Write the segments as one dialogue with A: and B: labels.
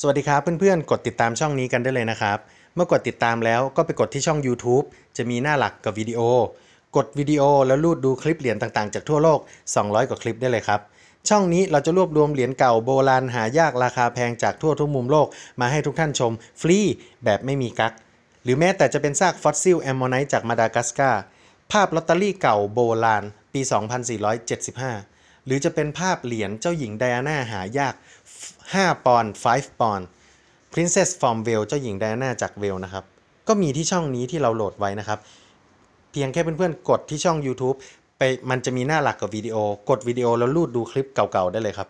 A: สวัสดีครับเพื่อนๆกดติดตามช่องนี้กันได้เลยนะครับเมื่อกดติดตามแล้วก็ไปกดที่ช่อง YouTube จะมีหน้าหลักกับวิดีโอ กดวิดีโอแล้วลูดดูคลิปเหรียญต่างๆจากทั่วโลก 200 กว่าคลิปได้เลยครับ ช่องนี้เราจะรวบรวมเหรียญเก่าโบราณหายากราคาแพงจากทั่วทุกมุมโลกมาให้ทุกท่านชมฟรีแบบไม่มีกักหรือแม้แต่จะเป็นซากฟอสซิลแอมโมไนต์จากมาดากัสการ์ภาพลอตเตอรี่เก่าโบราณปี 2475 หรือจะเป็นภาพเหรียญเจ้าหญิงไดอาน่าหายาก5 ปอนด์5ปอนด์ Princess from Wales เจ้าหญิงไดอาน่าจากเวลนะครับ ก็มีที่ช่องนี้ที่เราโหลดไว้นะครับ เพียงแค่เพื่อนๆกดที่ช่อง YouTube ไปมันจะมีหน้าหลักกับวิดีโอ กดวิดีโอแล้วลูดดูคลิปเก่าๆ ได้เลยครับ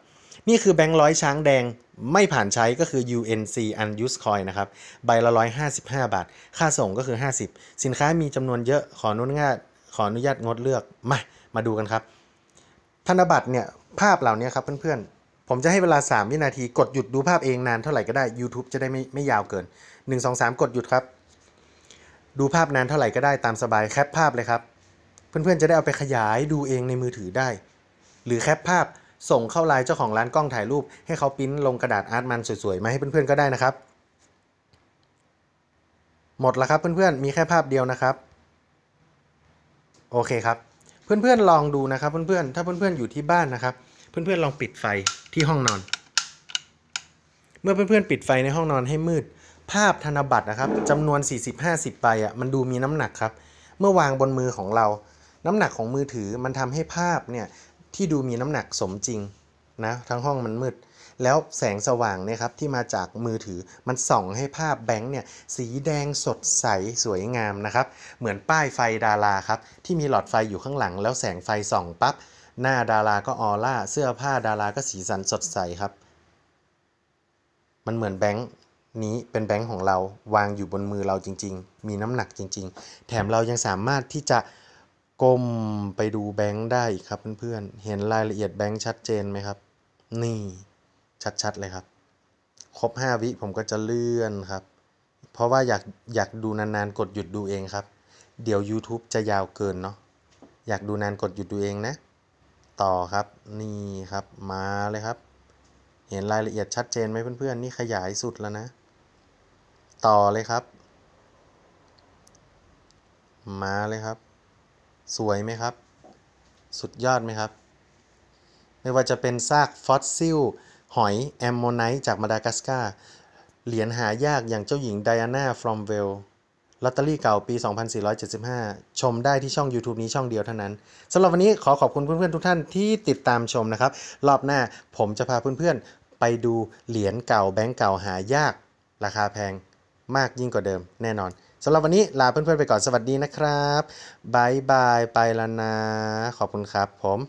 A: นี่คือแบงค์ร้อยช้างแดงไม่ผ่านใช้ก็คือ UNC unused coin นะครับ ใบละ155 บาท ค่าส่งก็คือ 50 สินค้ามีจำนวนเยอะขออนุญาตขออนุญาตงดเลือกมามาดูกันครับ ธนบัตรเนี่ยภาพเหล่านี้ครับเพื่อนๆผมจะให้เวลา 3 วินาทีกดหยุดดูภาพเองนานเท่าไหร่ก็ได้ YouTube จะได้ไม่ไม่ยาวเกิน 1 2 3 กดหยุดครับ ดูภาพนานเท่าไหร่ก็ได้ตามสบายแคปภาพเลยครับ เพื่อนๆจะได้เอาไปขยายดูเองในมือถือได้ หรือแคปภาพส่งเข้าไลน์เจ้าของร้านกล้องถ่ายรูปให้เขาพิมพ์ลงกระดาษอาร์ตมันสวยๆ มาให้เพื่อนๆก็ได้นะครับ หมดแล้วครับเพื่อนๆมีแค่ภาพเดียวนะครับโอเคครับเพื่อนๆลองดูนะครับเพื่อนๆถ้าเพื่อนๆอยู่ที่บ้านนะครับ เพื่อนๆลองปิดไฟที่ห้องนอน เมื่อเพื่อนๆ ปิดไฟในห้องนอนให้มืด ภาพธนบัตรนะครับจำนวน 40-50ใบอ่ะมันดูมีน้ำหนักครับ เมื่อวางบนมือของเรา น้ำหนักของมือถือมันทำให้ภาพเนี่ยที่ดูมีน้ำหนักสมจริงนะทั้งห้องมันมืด แล้วแสงสว่างเนี่ยครับที่มาจากมือถือมันส่องให้ภาพแบงค์เนี่ยสีแดงสดใสสวยงามนะครับ เหมือนป้ายไฟดาราครับที่มีหลอดไฟอยู่ข้างหลัง แล้วแสงไฟส่องปับ๊บหน้าดาราก็ออร่าเสื้อผ้าดาราก็สีสันสดใสครับ มันเหมือนแบงค์นี้เป็นแบงค์ของเราวางอยู่บนมือเราจริง ๆ มีน้ำหนักจริง ๆ แถมเรายังสามารถที่จะก้มไปดูแบงค์ได้ครับเพื่อนๆเห็นรายละเอียดแบงค์ชัดเจนไหมครับ นี่ชัดๆเลยครับ ครบ5วิผมก็จะเลื่อนครับ เพราะว่าอยากอยากดูนานๆกดหยุดดูเองครับ เดี๋ยว YouTube จะยาวเกินเนาะอยากดูนานกดหยุดดูเองนะต่อครับ นี่ครับมาเลยครับ เห็นรายละเอียดชัดเจนไหมเพื่อนๆ นี่ขยายสุดแล้วนะ ต่อเลยครับ มาเลยครับ สวยไหมครับ สุดยอดไหมครับ ไม่ว่าจะเป็นซากฟอสซิล หอยแอมโมไนต์จากมาดากัสการ์เหรียญหายากอย่างเจ้าหญิงไดอาน่าฟรอมเวลลอตเตอรี่เก่าปี 2475 ชมได้ที่ช่อง YouTube นี้ช่องเดียวเท่านั้น สำหรับวันนี้ขอขอบคุณเพื่อนๆทุกท่านที่ติดตามชมนะครับ รอบหน้าผมจะพาเพื่อนๆ ไปดูเหรียญเก่าแบงก์เก่าหายากราคาแพงมากยิ่งกว่าเดิมแน่นอน สำหรับวันนี้ลาเพื่อนๆไปก่อน สวัสดีนะครับบายบายไปแล้วนะ ขอบคุณครับผม